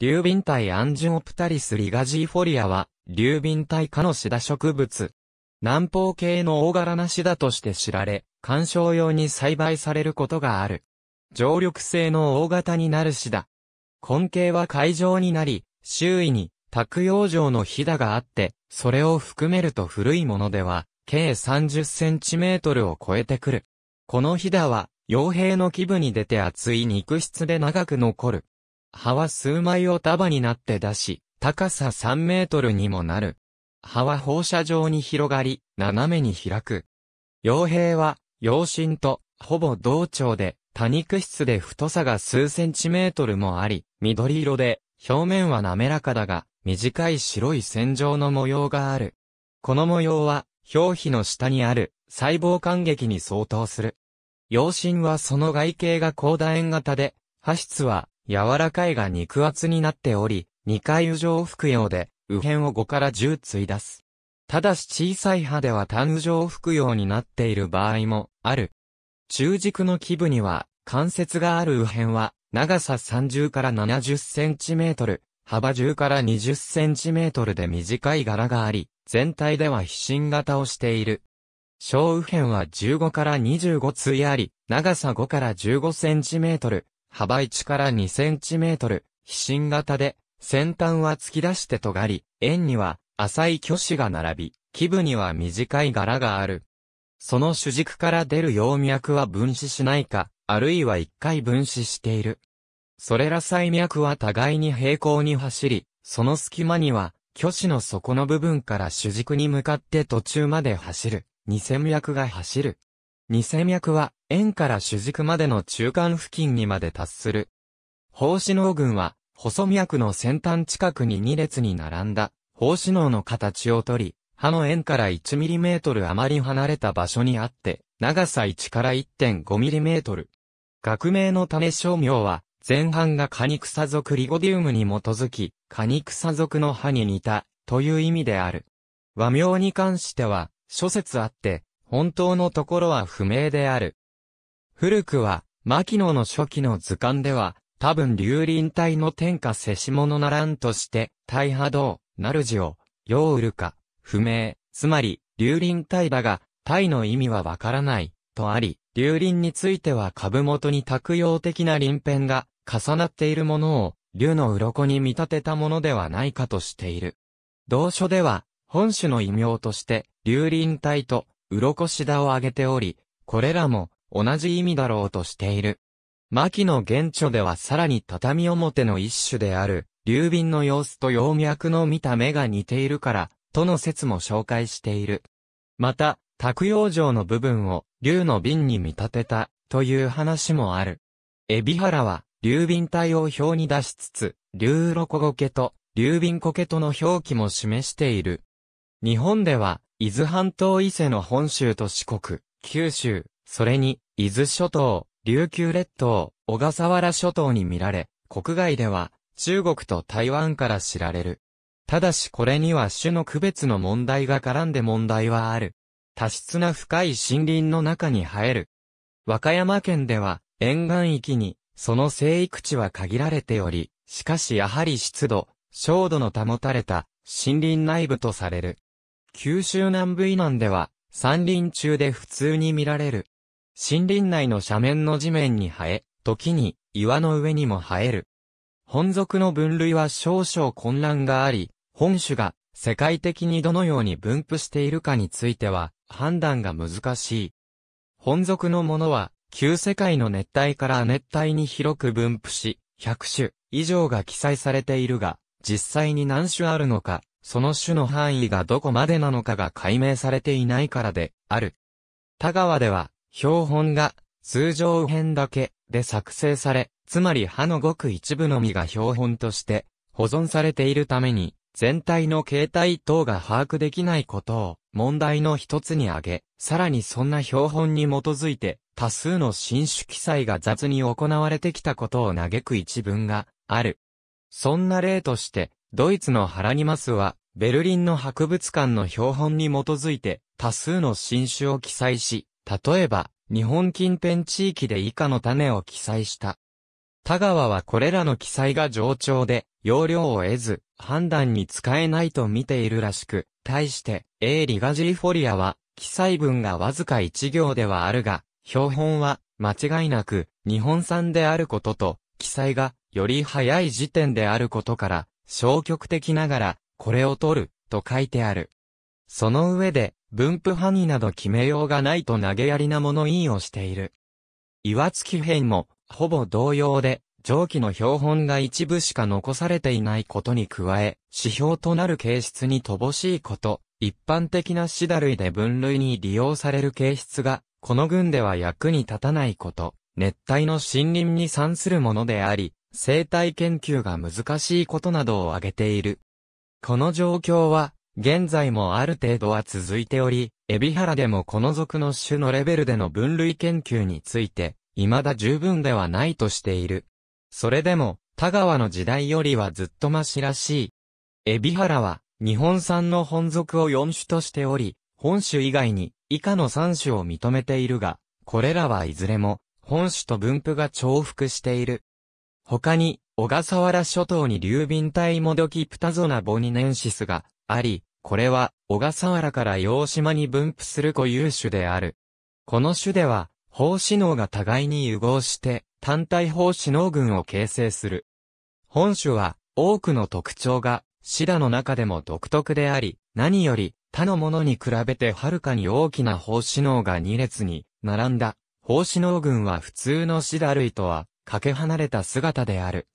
流瓶体アンジュオプタリスリガジーフォリアは、流瓶体科のシダ植物。南方系の大柄なシダとして知られ、観賞用に栽培されることがある。常緑性の大型になるシダ。根茎は海上になり、周囲に、卓養状のヒダがあって、それを含めると古いものでは、計30センチメートルを超えてくる。このヒダは、傭兵の基部に出て厚い肉質で長く残る。葉は数枚を束になって出し、高さ3メートルにもなる。葉は放射状に広がり、斜めに開く。傭兵は、陽心と、ほぼ同調で、多肉質で太さが数センチメートルもあり、緑色で、表面は滑らかだが、短い白い線状の模様がある。この模様は、表皮の下にある、細胞感激に相当する。陽心はその外形が高楕円型で、葉質は、柔らかいが肉厚になっており、二回右上ようで、右辺を5から10追出す。ただし小さい歯では単右上ようになっている場合もある。中軸の基部には、関節がある右辺は、長さ30から70センチメートル、幅10から20センチメートルで短い柄があり、全体では飛信型をしている。小右辺は15から25対あり、長さ5から15センチメートル、幅1から2センチメートル、飛信型で、先端は突き出して尖り、円には浅い巨子が並び、基部には短い柄がある。その主軸から出る葉脈は分子しないか、あるいは一回分子している。それら細脈は互いに平行に走り、その隙間には、巨子の底の部分から主軸に向かって途中まで走る、二線脈が走る。二千脈は、円から主軸までの中間付近にまで達する。奉子能群は、細脈の先端近くに2列に並んだ、奉子能の形をとり、歯の円から1トル余り離れた場所にあって、長さ1から1 5トル。学名の種商名は、前半がカニ草属リゴディウムに基づき、カニ草属の葉に似た、という意味である。和名に関しては、諸説あって、本当のところは不明である。古くは、牧野の初期の図鑑では、多分竜林体の天下せし者ならんとして、大波動、なるじを、ようるか、不明、つまり、竜林体だが、体の意味はわからない、とあり、竜林については株元に卓用的な臨片が、重なっているものを、竜の鱗に見立てたものではないかとしている。同書では、本種の異名として、竜林体と、鱗だを挙げており、これらも同じ意味だろうとしている。牧野現著ではさらに畳表の一種である、流瓶の様子と葉脈の見た目が似ているから、との説も紹介している。また、卓洋城の部分を竜の瓶に見立てた、という話もある。エビ原は、流瓶体を表に出しつつ、竜鱗苔と、流瓶苔との表記も示している。日本では、伊豆半島伊勢の本州と四国、九州、それに、伊豆諸島、琉球列島、小笠原諸島に見られ、国外では、中国と台湾から知られる。ただしこれには種の区別の問題が絡んで問題はある。多湿な深い森林の中に生える。和歌山県では、沿岸域に、その生育地は限られており、しかしやはり湿度、照度の保たれた、森林内部とされる。九州南部以南では、山林中で普通に見られる。森林内の斜面の地面に生え、時に岩の上にも生える。本属の分類は少々混乱があり、本種が世界的にどのように分布しているかについては判断が難しい。本属のものは旧世界の熱帯から熱帯に広く分布し、100種以上が記載されているが、実際に何種あるのかその種の範囲がどこまでなのかが解明されていないからである。田川では、標本が通常編だけで作成され、つまり歯のごく一部のみが標本として保存されているために、全体の形態等が把握できないことを問題の一つに挙げ、さらにそんな標本に基づいて多数の新種記載が雑に行われてきたことを嘆く一文がある。そんな例として、ドイツのハラニマスはベルリンの博物館の標本に基づいて多数の新種を記載し、例えば、日本近辺地域で以下の種を記載した。田川はこれらの記載が上調で、容量を得ず、判断に使えないと見ているらしく、対して、A リガジリフォリアは、記載文がわずか1行ではあるが、標本は、間違いなく、日本産であることと、記載が、より早い時点であることから、消極的ながら、これを取る、と書いてある。その上で、分布範囲など決めようがないと投げやりな物言いをしている。岩月編も、ほぼ同様で、上記の標本が一部しか残されていないことに加え、指標となる形質に乏しいこと、一般的なシダ類で分類に利用される形質が、この群では役に立たないこと、熱帯の森林に算するものであり、生態研究が難しいことなどを挙げている。この状況は、現在もある程度は続いており、海老原でもこの属の種のレベルでの分類研究について、未だ十分ではないとしている。それでも、田川の時代よりはずっとましらしい。海老原は、日本産の本属を4種としており、本種以外に、以下の3種を認めているが、これらはいずれも、本種と分布が重複している。他に、小笠原諸島に流便体もどきプタゾナボニネンシスがあり、これは小笠原から洋島に分布する固有種である。この種では、胞子脳が互いに融合して、単体胞子脳群を形成する。本種は、多くの特徴が、シダの中でも独特であり、何より、他のものに比べてはるかに大きな胞子脳が2列に、並んだ、胞子脳群は普通のシダ類とは、かけ離れた姿である。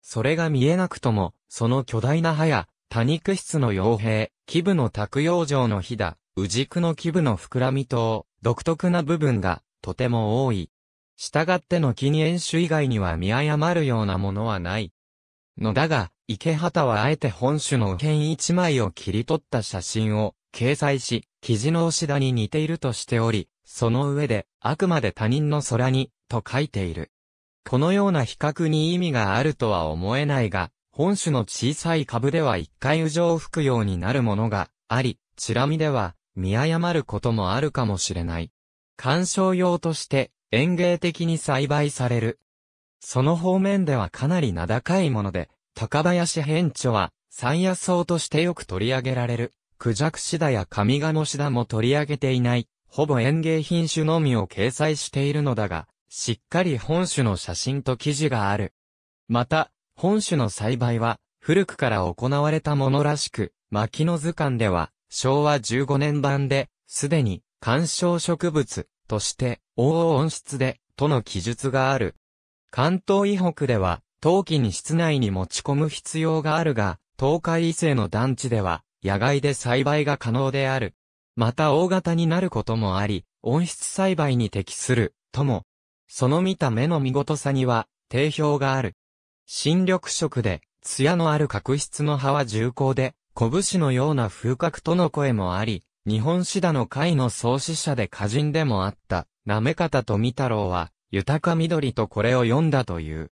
それが見えなくとも、その巨大な葉や、多肉質の傭兵、基部の卓洋状の火だ、宇軸の基部の膨らみ等、独特な部分が、とても多い。従っての近縁種以外には見誤るようなものはない。のだが、池畑はあえて本種の右辺一枚を切り取った写真を掲載し、記地の押し田に似ているとしており、その上で、あくまで他人の空に、と書いている。このような比較に意味があるとは思えないが、本種の小さい株では一回吹くようになるものがあり、チラ見では見誤ることもあるかもしれない。観賞用として園芸的に栽培される。その方面ではかなり名高いもので、高林変著は山野草としてよく取り上げられる。クジャクシダやカミガモシダも取り上げていない、ほぼ園芸品種のみを掲載しているのだが、しっかり本種の写真と記事がある。また、本種の栽培は、古くから行われたものらしく、牧野図鑑では、昭和15年版で、すでに、観賞植物、として、黄温室で、との記述がある。関東以北では、陶器に室内に持ち込む必要があるが、東海以西の団地では、野外で栽培が可能である。また大型になることもあり、温室栽培に適する、ともその見た目の見事さには、定評がある。新緑色で、艶のある角質の葉は重厚で、拳のような風格との声もあり、日本シダの会の創始者で歌人でもあった、なめかたとみ太郎は、豊か緑とこれを読んだという。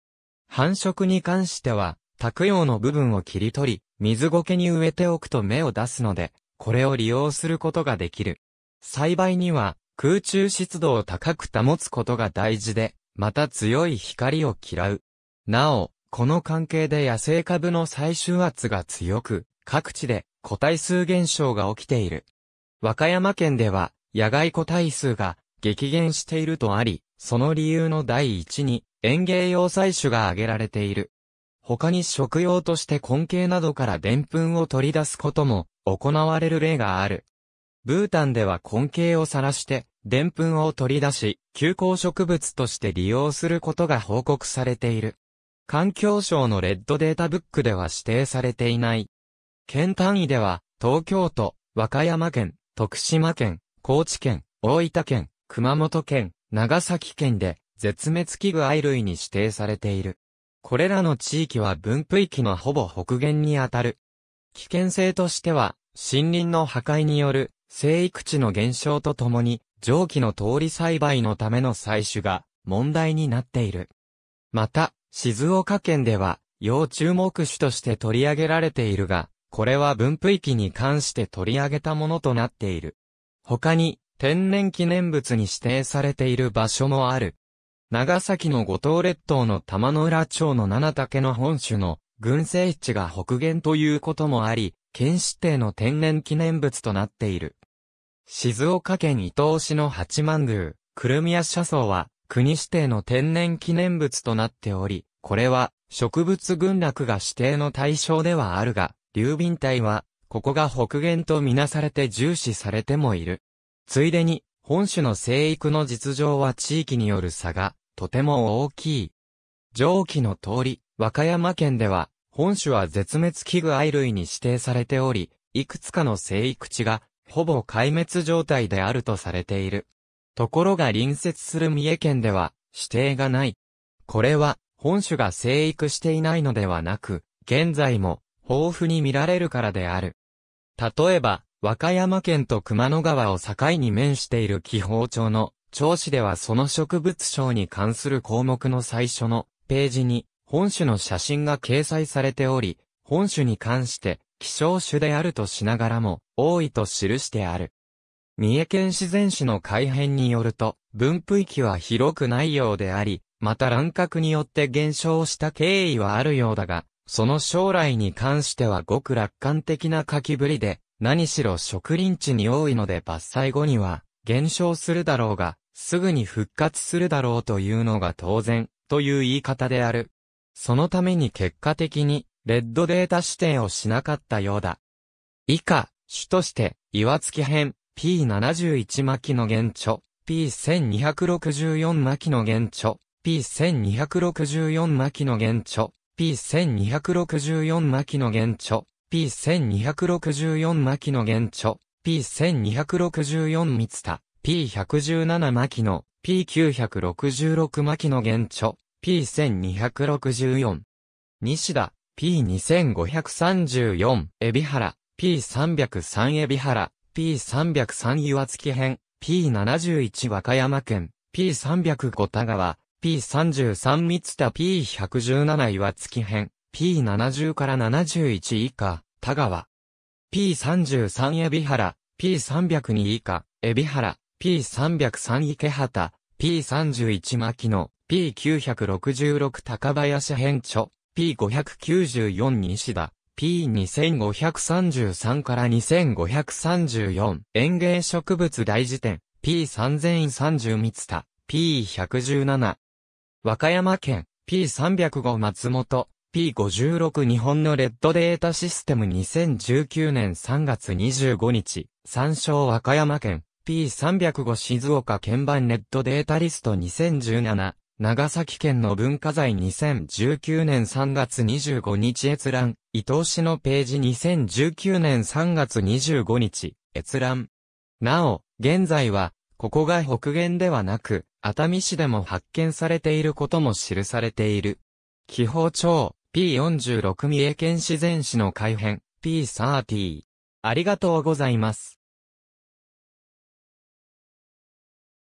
繁殖に関しては、卓葉の部分を切り取り、水苔に植えておくと芽を出すので、これを利用することができる。栽培には、空中湿度を高く保つことが大事で、また強い光を嫌う。なお、この関係で野生株の最終圧が強く、各地で個体数減少が起きている。和歌山県では、野外個体数が激減しているとあり、その理由の第一に、園芸用採取が挙げられている。他に食用として根茎などから澱粉を取り出すことも行われる例がある。ブータンでは根茎を晒して、デンプンを取り出し、休耕植物として利用することが報告されている。環境省のレッドデータブックでは指定されていない。県単位では、東京都、和歌山県、徳島県、高知県、大分県、熊本県、長崎県で、絶滅危惧愛類に指定されている。これらの地域は分布域のほぼ北限にあたる。危険性としては、森林の破壊による生育地の減少とともに、蒸気の通り栽培のための採取が問題になっている。また、静岡県では、要注目種として取り上げられているが、これは分布域に関して取り上げたものとなっている。他に、天然記念物に指定されている場所もある。長崎の五島列島の玉の浦町の七竹の本種の群生地が北限ということもあり、県指定の天然記念物となっている。静岡県伊東市の八幡宮、るみや車窓は、国指定の天然記念物となっており、これは、植物群落が指定の対象ではあるが、流便隊は、ここが北限とみなされて重視されてもいる。ついでに、本種の生育の実情は地域による差が、とても大きい。上記の通り、和歌山県では、本種は絶滅危惧愛類に指定されており、いくつかの生育地が、ほぼ壊滅状態であるとされている。ところが隣接する三重県では、指定がない。これは、本種が生育していないのではなく、現在も、豊富に見られるからである。例えば、和歌山県と熊野川を境に面している紀宝町の、町子ではその植物省に関する項目の最初のページに、本種の写真が掲載されており、本種に関して希少種であるとしながらも、多いと記してある。三重県自然史の改変によると、分布域は広くないようであり、また乱獲によって減少した経緯はあるようだが、その将来に関してはごく楽観的な書きぶりで、何しろ植林地に多いので伐採後には減少するだろうが、すぐに復活するだろうというのが当然、という言い方である。そのために結果的に、レッドデータ指定をしなかったようだ。以下、主として、岩月編、P71 巻の原著、P1264 巻の原著、P1264 巻の原著、P1264 巻の原著、P1264 巻の原著、P1264 三た、P117 巻の、P966 巻の原著、P1264。西田、P2534。海老原、P303 海老原、P303 岩月編、P71 和歌山県、P305 田川、P33 三田 P117 岩月編、P70 から71以下、田川。P33 海老原、P302 以下、海老原、P303 池畑、P31 牧野、P966 高林編著、P594 西田、P2533 から2534園芸植物大辞典、P3030 三田、P117。和歌山県、P305 松本、P56 日本のレッドデータシステム2019年3月25日、参照和歌山県、P305 静岡県版ネットデータリスト2017、長崎県の文化財2019年3月25日閲覧、伊藤氏のページ2019年3月25日、閲覧。なお、現在は、ここが北限ではなく、熱海市でも発見されていることも記されている。気泡町、P46 三重県自然史の改編、P30。ありがとうございます。